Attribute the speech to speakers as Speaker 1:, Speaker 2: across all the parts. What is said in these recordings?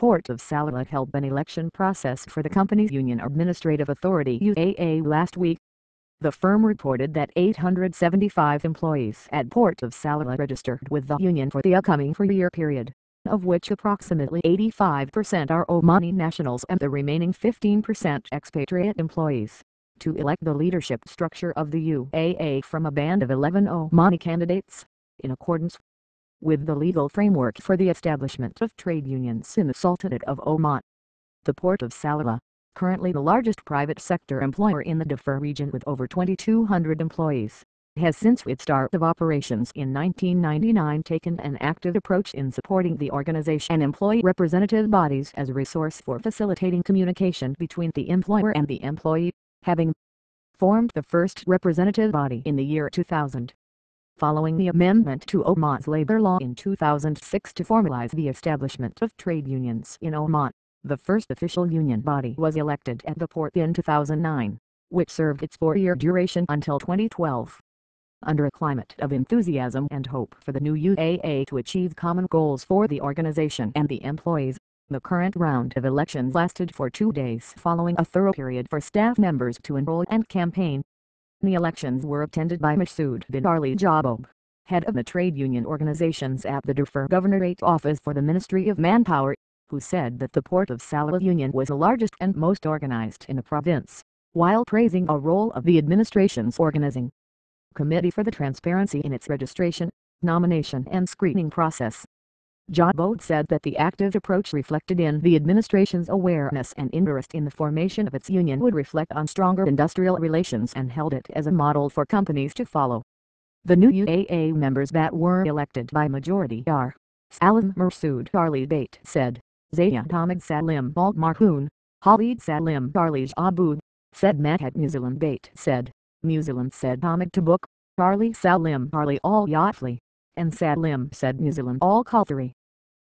Speaker 1: Port of Salalah held an election process for the company's Union Administrative Authority UAA last week. The firm reported that 875 employees at Port of Salalah registered with the union for the upcoming four-year period, of which approximately 85% are Omani nationals and the remaining 15% expatriate employees to elect the leadership structure of the UAA from a band of 11 Omani candidates, in accordance with the legal framework for the establishment of trade unions in the Sultanate of Oman. The Port of Salalah, currently the largest private sector employer in the Dafur region with over 2,200 employees, has since its start of operations in 1999 taken an active approach in supporting the organization and employee representative bodies as a resource for facilitating communication between the employer and the employee, having formed the first representative body in the year 2000 following the amendment to Oman's labor law in 2006 to formalize the establishment of trade unions in Oman. The first official union body was elected at the port in 2009, which served its four-year duration until 2012. Under a climate of enthusiasm and hope for the new UAA to achieve common goals for the organization and the employees, the current round of elections lasted for two days following a thorough period for staff members to enroll and campaign. The elections were attended by Masood bin Ali Jabob, head of the trade union organizations at the Darfur Governorate Office for the Ministry of Manpower, who said that the port of Salwa Union was the largest and most organized in the province, while praising a role of the administration's organizing committee for the transparency in its registration, nomination and screening process. John Bode said that the active approach reflected in the administration's awareness and interest in the formation of its union would reflect on stronger industrial relations and held it as a model for companies to follow. The new UAA members that were elected by majority are Salim Mursud, Charlie Bate said, Zayan Ahmed Salim Al Marhoun, Khalid Salim Darlij Abud, said Mahat Muzalim Bate said, Muzalim said Ahmed book, Charlie Salim Harley Al Yatli, and Salim said Muzalim Al Kalthari.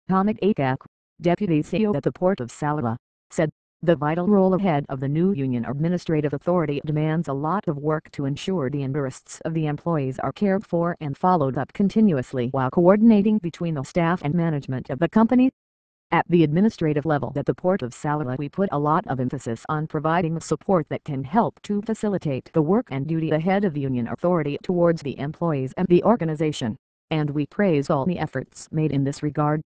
Speaker 1: Hamid Akak, deputy CEO at the port of Salalah, said, The vital role ahead of the new union administrative authority demands a lot of work to ensure the interests of the employees are cared for and followed up continuously while coordinating between the staff and management of the company. At the administrative level at the Port of Salalah we put a lot of emphasis on providing support that can help to facilitate the work and duty ahead of the union authority towards the employees and the organization, and we praise all the efforts made in this regard.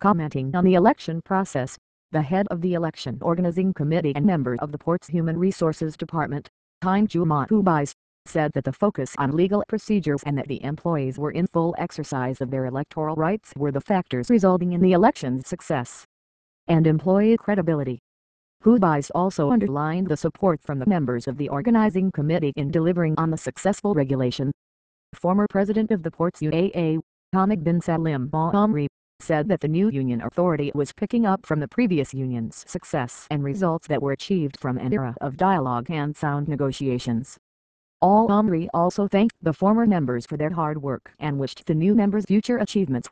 Speaker 1: Commenting on the election process, the head of the election organizing committee and member of the port's human resources department, Time Jumatubais, said that the focus on legal procedures and that the employees were in full exercise of their electoral rights were the factors resulting in the election's success and employee credibility. Hubais also underlined the support from the members of the organizing committee in delivering on the successful regulation. Former president of the port's UAA, Hamid bin Salim Al said that the new union authority was picking up from the previous union's success and results that were achieved from an era of dialogue and sound negotiations. Al Omri also thanked the former members for their hard work and wished the new members future achievements.